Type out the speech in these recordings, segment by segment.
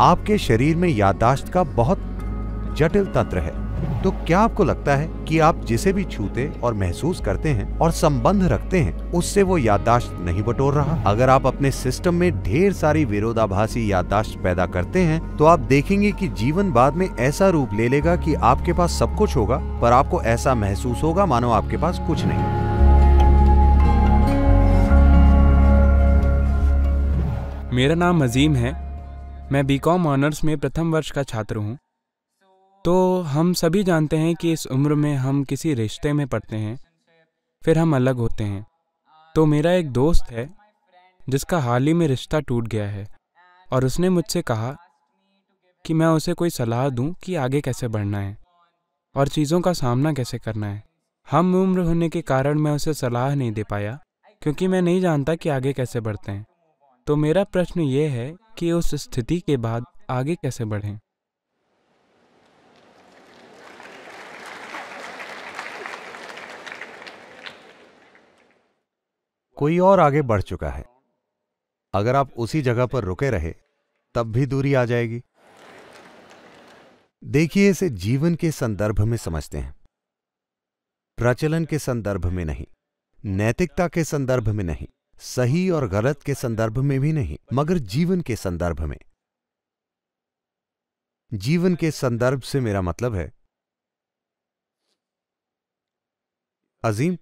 आपके शरीर में यादाश्त का बहुत जटिल तंत्र है तो क्या आपको लगता है कि आप जिसे भी छूते और महसूस करते हैं और संबंध रखते हैं उससे वो यादाश्त नहीं बटोर रहा अगर आप अपने सिस्टम में ढेर सारी विरोधाभासी यादाश्त पैदा करते हैं तो आप देखेंगे कि जीवन बाद में ऐसा रूप ले लेगा कि आपके पास सब कुछ होगा पर आपको ऐसा महसूस होगा मानो आपके पास कुछ नहीं मेरा नाम अजीम है मैं बीकॉम ऑनर्स में प्रथम वर्ष का छात्र हूँ तो हम सभी जानते हैं कि इस उम्र में हम किसी रिश्ते में पढ़ते हैं फिर हम अलग होते हैं तो मेरा एक दोस्त है जिसका हाल ही में रिश्ता टूट गया है और उसने मुझसे कहा कि मैं उसे कोई सलाह दूं कि आगे कैसे बढ़ना है और चीज़ों का सामना कैसे करना है हम उम्र होने के कारण मैं उसे सलाह नहीं दे पाया क्योंकि मैं नहीं जानता कि आगे कैसे बढ़ते हैं तो मेरा प्रश्न ये है कि उस स्थिति के बाद आगे कैसे बढ़ें कोई और आगे बढ़ चुका है अगर आप उसी जगह पर रुके रहे तब भी दूरी आ जाएगी देखिए इसे जीवन के संदर्भ में समझते हैं प्रचलन के संदर्भ में नहीं नैतिकता के संदर्भ में नहीं सही और गलत के संदर्भ में भी नहीं मगर जीवन के संदर्भ में जीवन के संदर्भ से मेरा मतलब है अजीम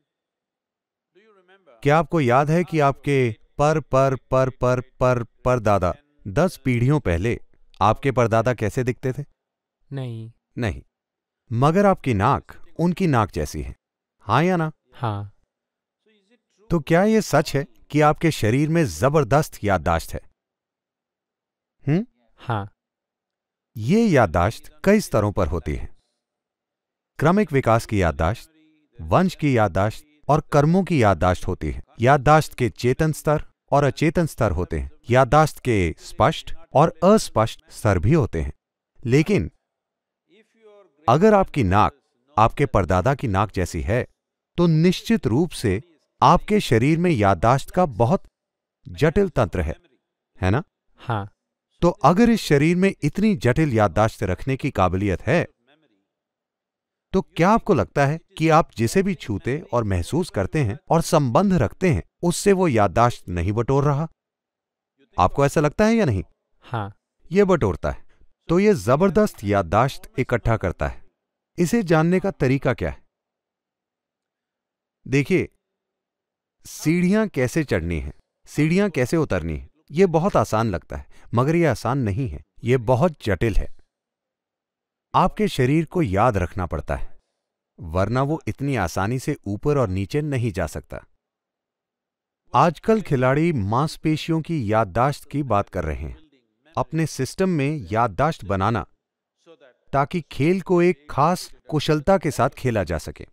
क्या आपको याद है कि आपके पर पर पर पर पर पर दादा दस पीढ़ियों पहले आपके परदादा कैसे दिखते थे नहीं नहीं मगर आपकी नाक उनकी नाक जैसी है हाँ या ना हाँ तो क्या यह सच है कि आपके शरीर में जबरदस्त याददाश्त है हम्म हाँ ये याददाश्त कई स्तरों पर होती है क्रमिक विकास की याददाश्त वंश की याददाश्त और कर्मों की याददाश्त होती है याददाश्त के चेतन स्तर और अचेतन स्तर होते हैं याददाश्त के स्पष्ट और अस्पष्ट स्तर भी होते हैं लेकिन अगर आपकी नाक आपके परदादा की नाक जैसी है तो निश्चित रूप से आपके शरीर में याददाश्त का बहुत जटिल तंत्र है है ना हाँ तो अगर इस शरीर में इतनी जटिल याददाश्त रखने की काबिलियत है तो क्या आपको लगता है कि आप जिसे भी छूते और महसूस करते हैं और संबंध रखते हैं उससे वो याददाश्त नहीं बटोर रहा आपको ऐसा लगता है या नहीं हाँ ये बटोरता है तो ये जबरदस्त याददाश्त इकट्ठा करता है इसे जानने का तरीका क्या है देखिए सीढ़ियां कैसे चढ़नी है सीढ़ियां कैसे उतरनी है यह बहुत आसान लगता है मगर यह आसान नहीं है यह बहुत जटिल है आपके शरीर को याद रखना पड़ता है वरना वो इतनी आसानी से ऊपर और नीचे नहीं जा सकता आजकल खिलाड़ी मांसपेशियों की याददाश्त की बात कर रहे हैं अपने सिस्टम में याददाश्त बनाना ताकि खेल को एक खास कुशलता के साथ खेला जा सके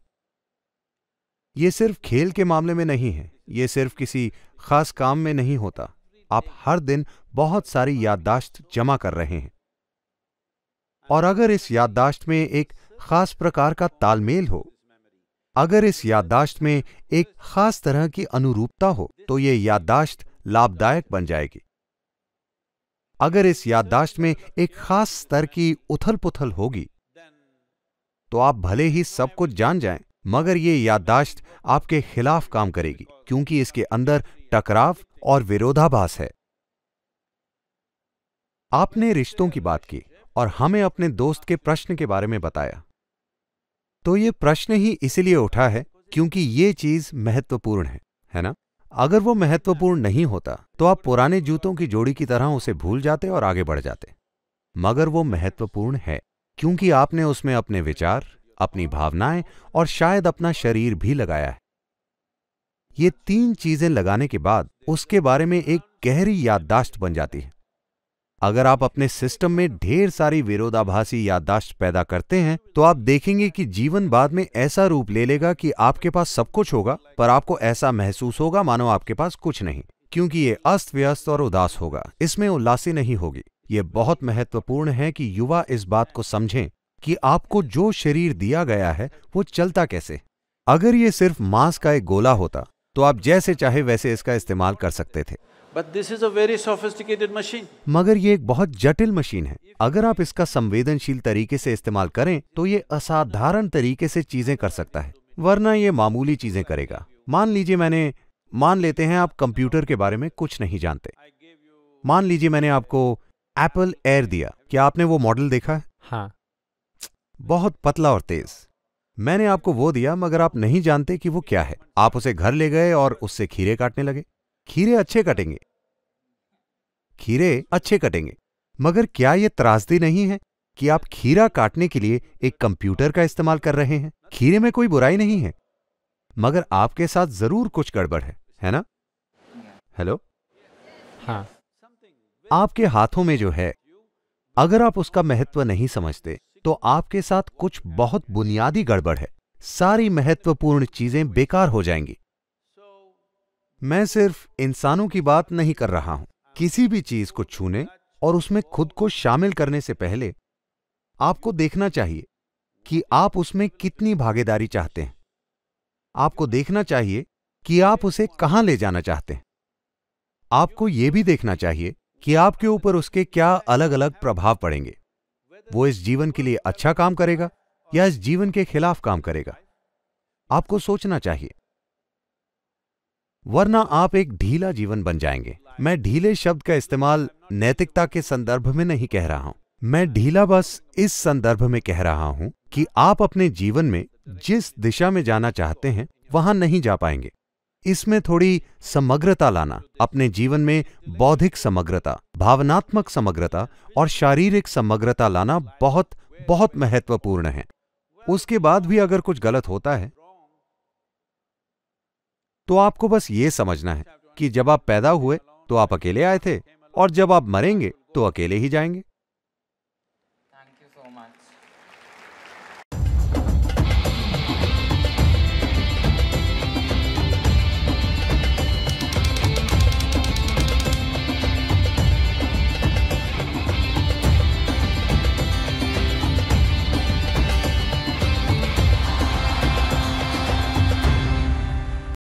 ये सिर्फ खेल के मामले में नहीं है ये सिर्फ किसी खास काम में नहीं होता आप हर दिन बहुत सारी याददाश्त जमा कर रहे हैं और अगर इस याददाश्त में एक खास प्रकार का तालमेल हो अगर इस याददाश्त में एक खास तरह की अनुरूपता हो तो यह याददाश्त लाभदायक बन जाएगी अगर इस याददाश्त में एक खास स्तर की उथल पुथल होगी तो आप भले ही सब कुछ जान जाएं, मगर ये याददाश्त आपके खिलाफ काम करेगी क्योंकि इसके अंदर टकराव और विरोधाभास है आपने रिश्तों की बात की और हमें अपने दोस्त के प्रश्न के बारे में बताया तो ये प्रश्न ही इसलिए उठा है क्योंकि ये चीज महत्वपूर्ण है है ना अगर वो महत्वपूर्ण नहीं होता तो आप पुराने जूतों की जोड़ी की तरह उसे भूल जाते और आगे बढ़ जाते मगर वो महत्वपूर्ण है क्योंकि आपने उसमें अपने विचार अपनी भावनाएं और शायद अपना शरीर भी लगाया है ये तीन चीजें लगाने के बाद उसके बारे में एक गहरी याददाश्त बन जाती है अगर आप अपने सिस्टम में ढेर सारी विरोधाभासी याददाश्त पैदा करते हैं तो आप देखेंगे कि जीवन बाद में ऐसा रूप ले लेगा कि आपके पास सब कुछ होगा पर आपको ऐसा महसूस होगा मानो आपके पास कुछ नहीं क्योंकि ये अस्त व्यस्त और उदास होगा इसमें उल्लासी नहीं होगी ये बहुत महत्वपूर्ण है कि युवा इस बात को समझें कि आपको जो शरीर दिया गया है वो चलता कैसे अगर ये सिर्फ मांस का एक गोला होता तो आप जैसे चाहे वैसे इसका इस्तेमाल कर सकते थे But this is a very sophisticated machine. मगर ये एक बहुत जटिल मशीन है अगर आप इसका संवेदनशील तरीके से इस्तेमाल करें तो ये असाधारण तरीके से चीजें कर सकता है वरना ये मामूली चीजें करेगा मान लीजिए मैंने मान लेते हैं आप कंप्यूटर के बारे में कुछ नहीं जानते मान लीजिए मैंने आपको एप्पल एयर दिया क्या आपने वो मॉडल देखा है हाँ बहुत पतला और तेज मैंने आपको वो दिया मगर आप नहीं जानते कि वो क्या है आप उसे घर ले गए और उससे खीरे काटने लगे खीरे अच्छे कटेंगे खीरे अच्छे कटेंगे मगर क्या ये त्रासदी नहीं है कि आप खीरा काटने के लिए एक कंप्यूटर का इस्तेमाल कर रहे हैं खीरे में कोई बुराई नहीं है मगर आपके साथ जरूर कुछ गड़बड़ है है ना हेलो हाँ आपके हाथों में जो है अगर आप उसका महत्व नहीं समझते तो आपके साथ कुछ बहुत बुनियादी गड़बड़ है सारी महत्वपूर्ण चीजें बेकार हो जाएंगी मैं सिर्फ इंसानों की बात नहीं कर रहा हूं किसी भी चीज को छूने और उसमें खुद को शामिल करने से पहले आपको देखना चाहिए कि आप उसमें कितनी भागीदारी चाहते हैं आपको देखना चाहिए कि आप उसे कहां ले जाना चाहते हैं आपको यह भी देखना चाहिए कि आपके ऊपर उसके क्या अलग अलग प्रभाव पड़ेंगे वो इस जीवन के लिए अच्छा काम करेगा या इस जीवन के खिलाफ काम करेगा आपको सोचना चाहिए वरना आप एक ढीला जीवन बन जाएंगे मैं ढीले शब्द का इस्तेमाल नैतिकता के संदर्भ में नहीं कह रहा हूं मैं ढीला बस इस संदर्भ में कह रहा हूं कि आप अपने जीवन में जिस दिशा में जाना चाहते हैं वहां नहीं जा पाएंगे इसमें थोड़ी समग्रता लाना अपने जीवन में बौद्धिक समग्रता भावनात्मक समग्रता और शारीरिक समग्रता लाना बहुत बहुत महत्वपूर्ण है उसके बाद भी अगर कुछ गलत होता है तो आपको बस ये समझना है कि जब आप पैदा हुए तो आप अकेले आए थे और जब आप मरेंगे तो अकेले ही जाएंगे